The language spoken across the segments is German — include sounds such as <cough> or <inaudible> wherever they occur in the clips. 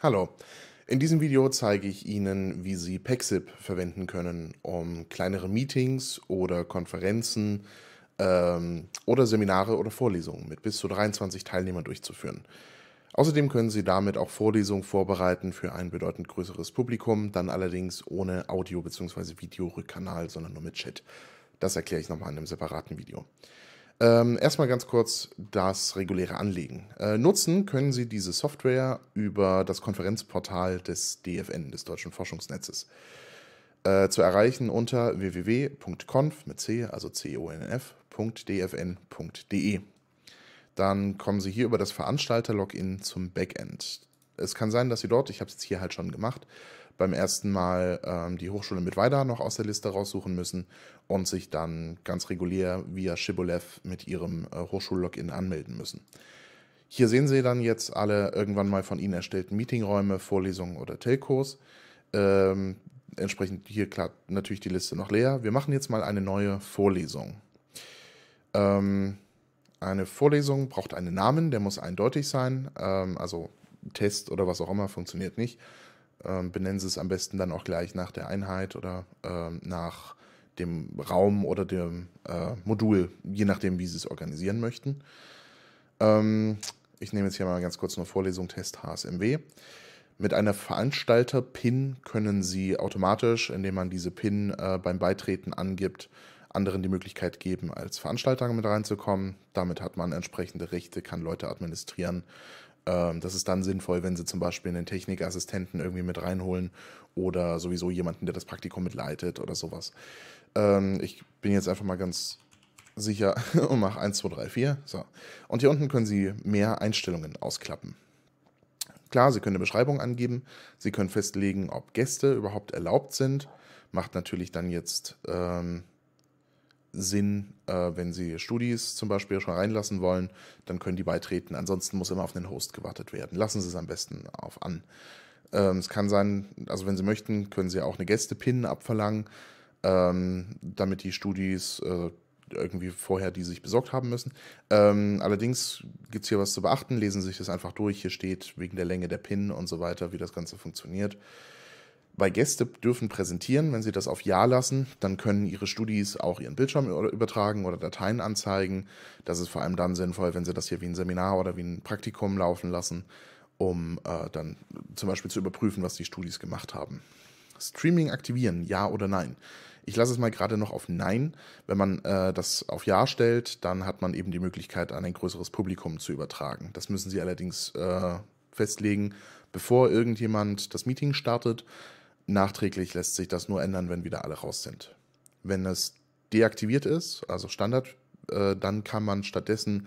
Hallo. In diesem Video zeige ich Ihnen, wie Sie Pexip verwenden können, um kleinere Meetings oder Konferenzen ähm, oder Seminare oder Vorlesungen mit bis zu 23 Teilnehmern durchzuführen. Außerdem können Sie damit auch Vorlesungen vorbereiten für ein bedeutend größeres Publikum, dann allerdings ohne Audio- bzw. Videorückkanal, sondern nur mit Chat. Das erkläre ich nochmal in einem separaten Video. Ähm, erstmal ganz kurz das reguläre Anlegen. Äh, nutzen können Sie diese Software über das Konferenzportal des DFN, des Deutschen Forschungsnetzes. Äh, zu erreichen unter www.conf mit C, also conf.dfn.de. Dann kommen Sie hier über das Veranstalter-Login zum Backend es kann sein, dass sie dort, ich habe es jetzt hier halt schon gemacht, beim ersten Mal ähm, die Hochschule mit Weida noch aus der Liste raussuchen müssen und sich dann ganz regulär via Shibboleth mit ihrem äh, Hochschullogin anmelden müssen. Hier sehen Sie dann jetzt alle irgendwann mal von Ihnen erstellten Meetingräume, Vorlesungen oder Telcos. Ähm, entsprechend hier klappt natürlich die Liste noch leer. Wir machen jetzt mal eine neue Vorlesung. Ähm, eine Vorlesung braucht einen Namen, der muss eindeutig sein. Ähm, also Test oder was auch immer funktioniert nicht. Ähm, benennen Sie es am besten dann auch gleich nach der Einheit oder ähm, nach dem Raum oder dem äh, Modul, je nachdem, wie Sie es organisieren möchten. Ähm, ich nehme jetzt hier mal ganz kurz eine Vorlesung Test HSMW. Mit einer Veranstalter-PIN können Sie automatisch, indem man diese PIN äh, beim Beitreten angibt, anderen die Möglichkeit geben, als Veranstalter mit reinzukommen. Damit hat man entsprechende Rechte, kann Leute administrieren ähm, das ist dann sinnvoll, wenn sie zum Beispiel einen Technikassistenten irgendwie mit reinholen oder sowieso jemanden, der das Praktikum mitleitet oder sowas. Ähm, ich bin jetzt einfach mal ganz sicher <laughs> und mache 1, 2, 3, 4. So. Und hier unten können Sie mehr Einstellungen ausklappen. Klar, Sie können eine Beschreibung angeben, Sie können festlegen, ob Gäste überhaupt erlaubt sind. Macht natürlich dann jetzt ähm, Sinn, äh, wenn Sie Studis zum Beispiel schon reinlassen wollen, dann können die beitreten. Ansonsten muss immer auf einen Host gewartet werden. Lassen Sie es am besten auf an. Ähm, es kann sein, also wenn Sie möchten, können Sie auch eine Gäste-Pin abverlangen, ähm, damit die Studis äh, irgendwie vorher die sich besorgt haben müssen. Ähm, allerdings gibt es hier was zu beachten. Lesen Sie sich das einfach durch. Hier steht wegen der Länge der Pin und so weiter, wie das Ganze funktioniert weil Gäste dürfen präsentieren, wenn sie das auf Ja lassen, dann können ihre Studis auch ihren Bildschirm übertragen oder Dateien anzeigen. Das ist vor allem dann sinnvoll, wenn sie das hier wie ein Seminar oder wie ein Praktikum laufen lassen, um äh, dann zum Beispiel zu überprüfen, was die Studis gemacht haben. Streaming aktivieren, ja oder nein? Ich lasse es mal gerade noch auf Nein. Wenn man äh, das auf Ja stellt, dann hat man eben die Möglichkeit, an ein größeres Publikum zu übertragen. Das müssen Sie allerdings äh, festlegen, bevor irgendjemand das Meeting startet. Nachträglich lässt sich das nur ändern, wenn wieder alle raus sind. Wenn es deaktiviert ist, also Standard, äh, dann kann man stattdessen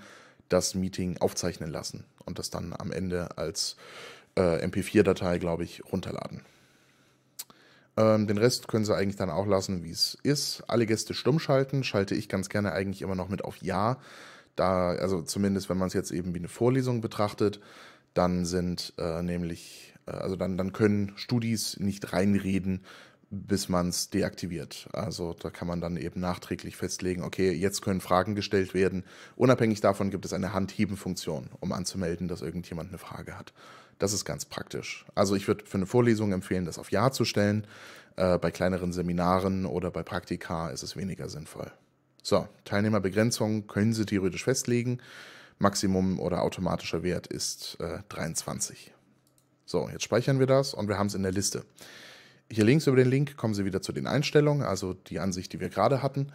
das Meeting aufzeichnen lassen und das dann am Ende als äh, MP4-Datei, glaube ich, runterladen. Ähm, den Rest können Sie eigentlich dann auch lassen, wie es ist. Alle Gäste stumm schalten, schalte ich ganz gerne eigentlich immer noch mit auf Ja. Da, also zumindest wenn man es jetzt eben wie eine Vorlesung betrachtet, dann sind äh, nämlich also dann, dann können Studis nicht reinreden, bis man es deaktiviert. Also da kann man dann eben nachträglich festlegen, okay, jetzt können Fragen gestellt werden. Unabhängig davon gibt es eine Handheben-Funktion, um anzumelden, dass irgendjemand eine Frage hat. Das ist ganz praktisch. Also ich würde für eine Vorlesung empfehlen, das auf Ja zu stellen. Äh, bei kleineren Seminaren oder bei Praktika ist es weniger sinnvoll. So, Teilnehmerbegrenzung können Sie theoretisch festlegen. Maximum oder automatischer Wert ist äh, 23. So, jetzt speichern wir das und wir haben es in der Liste. Hier links über den Link kommen Sie wieder zu den Einstellungen, also die Ansicht, die wir gerade hatten.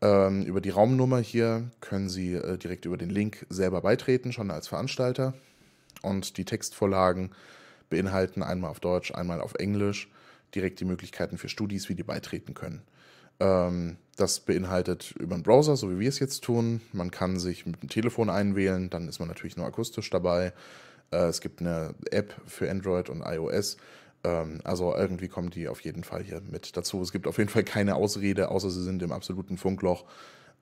Ähm, über die Raumnummer hier können Sie äh, direkt über den Link selber beitreten, schon als Veranstalter. Und die Textvorlagen beinhalten einmal auf Deutsch, einmal auf Englisch direkt die Möglichkeiten für Studis, wie die beitreten können. Ähm, das beinhaltet über den Browser, so wie wir es jetzt tun. Man kann sich mit dem Telefon einwählen, dann ist man natürlich nur akustisch dabei. Äh, es gibt eine App für Android und iOS. Ähm, also irgendwie kommen die auf jeden Fall hier mit dazu. Es gibt auf jeden Fall keine Ausrede, außer sie sind im absoluten Funkloch,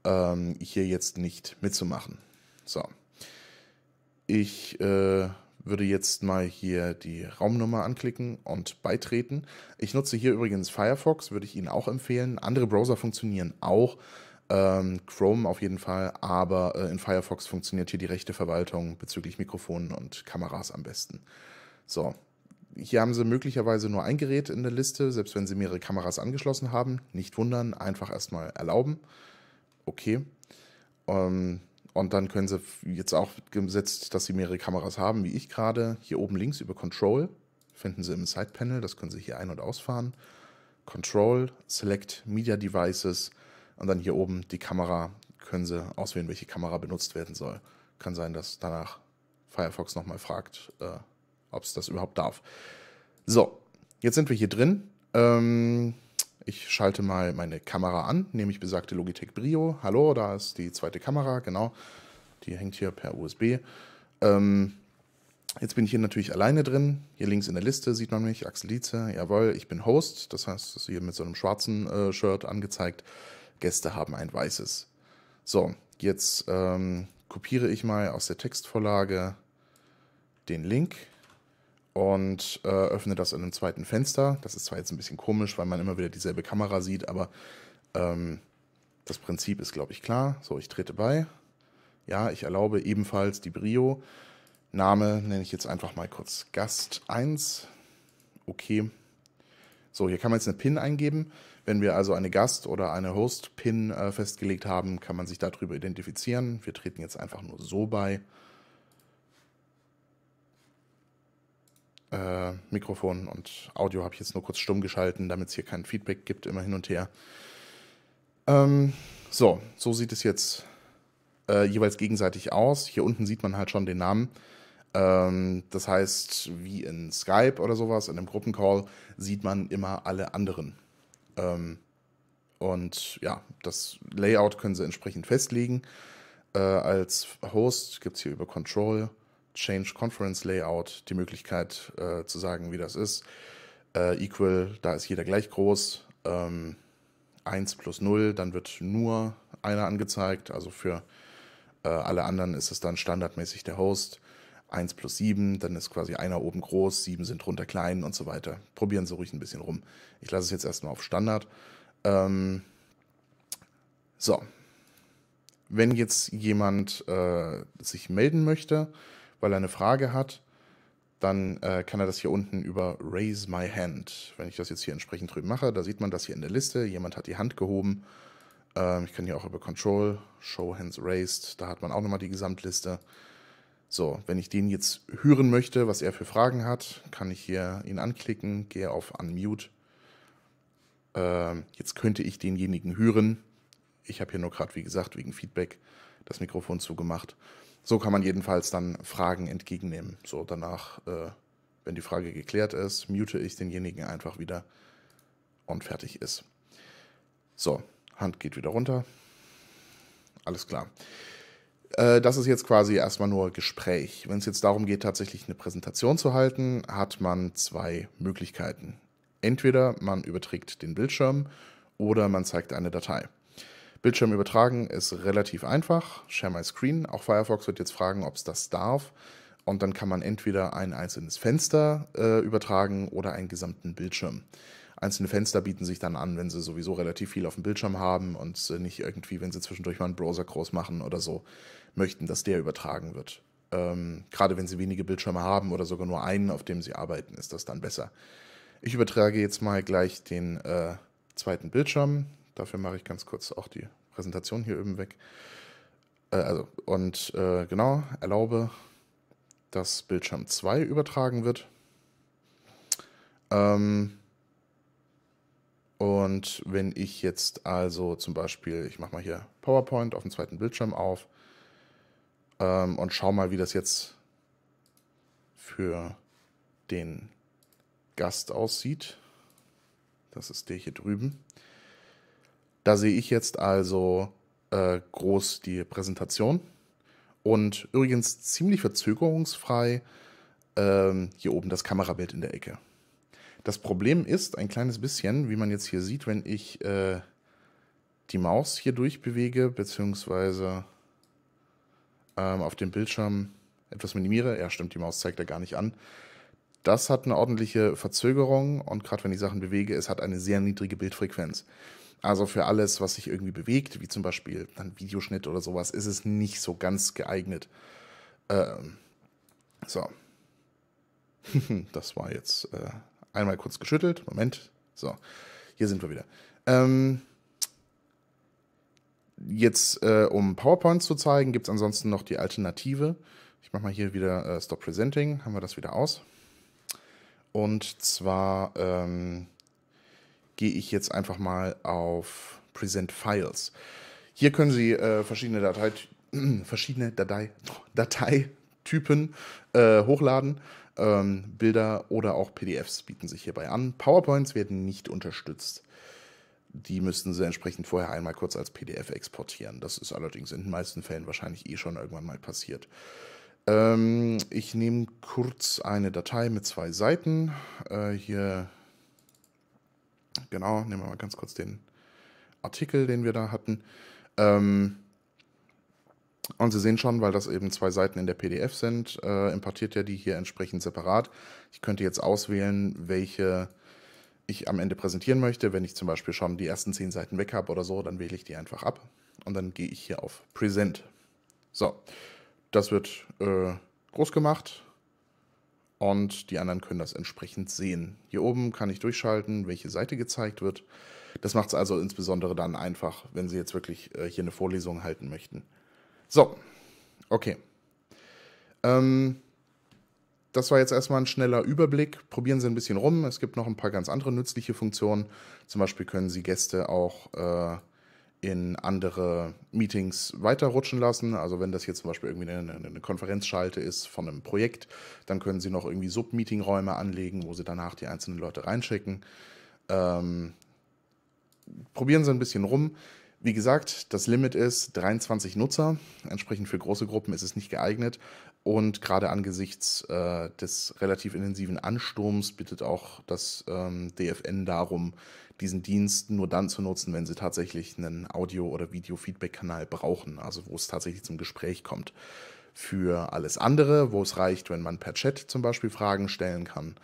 ähm, hier jetzt nicht mitzumachen. So. Ich äh, würde jetzt mal hier die Raumnummer anklicken und beitreten. Ich nutze hier übrigens Firefox, würde ich Ihnen auch empfehlen. Andere Browser funktionieren auch. Ähm, Chrome auf jeden Fall, aber äh, in Firefox funktioniert hier die rechte Verwaltung bezüglich Mikrofonen und Kameras am besten. So, hier haben sie möglicherweise nur ein Gerät in der Liste, selbst wenn sie mehrere Kameras angeschlossen haben. Nicht wundern, einfach erstmal erlauben. Okay. Ähm, und dann können sie jetzt auch gesetzt, dass sie mehrere Kameras haben, wie ich gerade, hier oben links über Control finden sie im Side-Panel, das können sie hier ein- und ausfahren. Control, Select Media Devices, und dann hier oben die Kamera, können Sie auswählen, welche Kamera benutzt werden soll. Kann sein, dass danach Firefox nochmal fragt, äh, ob es das überhaupt darf. So, jetzt sind wir hier drin. Ähm, ich schalte mal meine Kamera an, nehme ich besagte Logitech Brio. Hallo, da ist die zweite Kamera, genau. Die hängt hier per USB. Ähm, jetzt bin ich hier natürlich alleine drin. Hier links in der Liste sieht man mich, Axel Dietze, jawohl, ich bin Host. Das heißt, das ist hier mit so einem schwarzen äh, Shirt angezeigt. Gäste haben ein weißes. So, jetzt ähm, kopiere ich mal aus der Textvorlage den Link und äh, öffne das in einem zweiten Fenster. Das ist zwar jetzt ein bisschen komisch, weil man immer wieder dieselbe Kamera sieht, aber ähm, das Prinzip ist, glaube ich, klar. So, ich trete bei. Ja, ich erlaube ebenfalls die Brio. Name nenne ich jetzt einfach mal kurz Gast 1. Okay. So, hier kann man jetzt eine PIN eingeben. Wenn wir also eine Gast- oder eine Host-PIN äh, festgelegt haben, kann man sich darüber identifizieren. Wir treten jetzt einfach nur so bei. Äh, Mikrofon und Audio habe ich jetzt nur kurz stumm geschalten, damit es hier kein Feedback gibt, immer hin und her. Ähm, so, so sieht es jetzt äh, jeweils gegenseitig aus. Hier unten sieht man halt schon den Namen. Ähm, das heißt, wie in Skype oder sowas, in einem Gruppencall, sieht man immer alle anderen. Ähm, und ja, das Layout können sie entsprechend festlegen. Äh, als Host gibt es hier über Control, Change Conference Layout die Möglichkeit äh, zu sagen, wie das ist. Äh, equal, da ist jeder gleich groß. 1 ähm, plus 0, dann wird nur einer angezeigt. Also für alle anderen ist es dann standardmäßig der Host. 1 plus 7, dann ist quasi einer oben groß, 7 sind drunter klein und so weiter. Probieren Sie ruhig ein bisschen rum. Ich lasse es jetzt erstmal auf Standard. Ähm, so, wenn jetzt jemand äh, sich melden möchte, weil er eine Frage hat, dann äh, kann er das hier unten über Raise My Hand. Wenn ich das jetzt hier entsprechend drüben mache, da sieht man das hier in der Liste. Jemand hat die Hand gehoben. Ähm, ich kann hier auch über Control, Show Hands Raised, da hat man auch nochmal die Gesamtliste. So, wenn ich den jetzt hören möchte, was er für Fragen hat, kann ich hier ihn anklicken, gehe auf Unmute. Äh, jetzt könnte ich denjenigen hören. Ich habe hier nur gerade, wie gesagt, wegen Feedback das Mikrofon zugemacht. So kann man jedenfalls dann Fragen entgegennehmen. So, danach, äh, wenn die Frage geklärt ist, mute ich denjenigen einfach wieder und fertig ist. So, Hand geht wieder runter. Alles klar. Äh, das ist jetzt quasi erstmal nur Gespräch. Wenn es jetzt darum geht, tatsächlich eine Präsentation zu halten, hat man zwei Möglichkeiten. Entweder man überträgt den Bildschirm oder man zeigt eine Datei. Bildschirm übertragen ist relativ einfach. Share my Screen. Auch Firefox wird jetzt fragen, ob es das darf. Und dann kann man entweder ein einzelnes Fenster äh, übertragen oder einen gesamten Bildschirm einzelne Fenster bieten sich dann an, wenn sie sowieso relativ viel auf dem Bildschirm haben und nicht irgendwie, wenn sie zwischendurch mal einen Browser groß machen oder so, möchten, dass der übertragen wird. Ähm, gerade wenn sie wenige Bildschirme haben oder sogar nur einen, auf dem sie arbeiten, ist das dann besser. Ich übertrage jetzt mal gleich den äh, zweiten Bildschirm. Dafür mache ich ganz kurz auch die Präsentation hier oben weg. Äh, also, und äh, genau, erlaube, dass Bildschirm 2 übertragen wird. Ähm, und wenn ich jetzt also zum Beispiel, ich mache mal hier PowerPoint auf dem zweiten Bildschirm auf ähm, und schaue mal, wie das jetzt für den Gast aussieht. Das ist der hier drüben. Da sehe ich jetzt also äh, groß die Präsentation. Und übrigens ziemlich verzögerungsfrei ähm, hier oben das Kamerabild in der Ecke. Das Problem ist ein kleines bisschen, wie man jetzt hier sieht, wenn ich äh, die Maus hier durchbewege, beziehungsweise ähm, auf dem Bildschirm etwas minimiere. Ja, stimmt, die Maus zeigt er gar nicht an. Das hat eine ordentliche Verzögerung und gerade wenn ich Sachen bewege, es hat eine sehr niedrige Bildfrequenz. Also für alles, was sich irgendwie bewegt, wie zum Beispiel ein Videoschnitt oder sowas, ist es nicht so ganz geeignet. Ähm, so. <laughs> das war jetzt äh, Einmal kurz geschüttelt. Moment. So, hier sind wir wieder. Ähm, jetzt, äh, um PowerPoint zu zeigen, gibt es ansonsten noch die Alternative. Ich mache mal hier wieder äh, Stop Presenting, haben wir das wieder aus. Und zwar ähm, gehe ich jetzt einfach mal auf Present Files. Hier können Sie äh, verschiedene, Datei, <clears throat> verschiedene Datei, Datei, Typen äh, hochladen. Ähm, Bilder oder auch PDFs bieten sich hierbei an. PowerPoints werden nicht unterstützt. Die müssten sie entsprechend vorher einmal kurz als PDF exportieren. Das ist allerdings in den meisten Fällen wahrscheinlich eh schon irgendwann mal passiert. Ähm, ich nehme kurz eine Datei mit zwei Seiten. Äh, hier, genau, nehmen wir mal ganz kurz den Artikel, den wir da hatten. Ähm, und Sie sehen schon, weil das eben zwei Seiten in der PDF sind, äh, importiert er die hier entsprechend separat. Ich könnte jetzt auswählen, welche ich am Ende präsentieren möchte. Wenn ich zum Beispiel schon die ersten zehn Seiten weg habe oder so, dann wähle ich die einfach ab und dann gehe ich hier auf Present. So, das wird äh, groß gemacht und die anderen können das entsprechend sehen. Hier oben kann ich durchschalten, welche Seite gezeigt wird. Das macht es also insbesondere dann einfach, wenn Sie jetzt wirklich äh, hier eine Vorlesung halten möchten. So, okay. Ähm, das war jetzt erstmal ein schneller Überblick. Probieren Sie ein bisschen rum. Es gibt noch ein paar ganz andere nützliche Funktionen. Zum Beispiel können Sie Gäste auch äh, in andere Meetings weiterrutschen lassen. Also wenn das hier zum Beispiel irgendwie eine, eine Konferenzschalte ist von einem Projekt, dann können Sie noch irgendwie Sub-Meeting-Räume anlegen, wo Sie danach die einzelnen Leute reinschicken. Ähm, probieren Sie ein bisschen rum. Wie gesagt, das Limit ist 23 Nutzer. Entsprechend für große Gruppen ist es nicht geeignet. Und gerade angesichts äh, des relativ intensiven Ansturms bittet auch das ähm, DFN darum, diesen Dienst nur dann zu nutzen, wenn sie tatsächlich einen Audio- oder Video-Feedback-Kanal brauchen, also wo es tatsächlich zum Gespräch kommt. Für alles andere, wo es reicht, wenn man per Chat zum Beispiel Fragen stellen kann,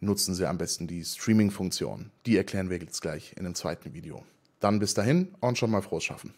nutzen Sie am besten die Streaming-Funktion. Die erklären wir jetzt gleich in einem zweiten Video. Dann bis dahin und schon mal frohes Schaffen.